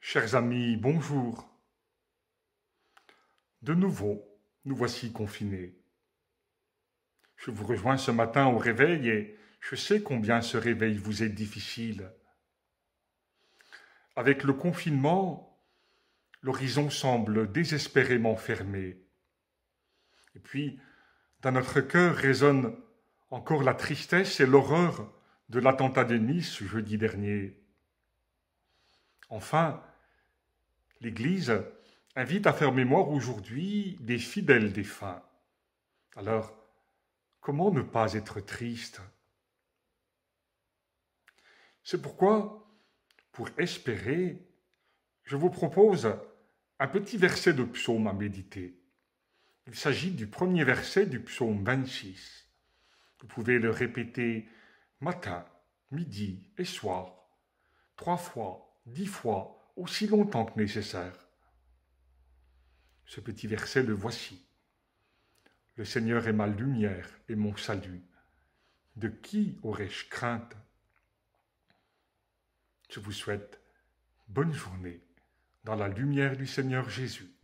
Chers amis, bonjour. De nouveau, nous voici confinés. Je vous rejoins ce matin au réveil et je sais combien ce réveil vous est difficile. Avec le confinement, l'horizon semble désespérément fermé. Et puis, dans notre cœur résonne encore la tristesse et l'horreur de l'attentat de Nice jeudi dernier. Enfin, l'Église invite à faire mémoire aujourd'hui des fidèles défunts. Alors, comment ne pas être triste C'est pourquoi, pour espérer, je vous propose un petit verset de psaume à méditer. Il s'agit du premier verset du psaume 26. Vous pouvez le répéter matin, midi et soir, trois fois, dix fois, aussi longtemps que nécessaire. Ce petit verset le voici. Le Seigneur est ma lumière et mon salut. De qui aurais-je crainte Je vous souhaite bonne journée dans la lumière du Seigneur Jésus.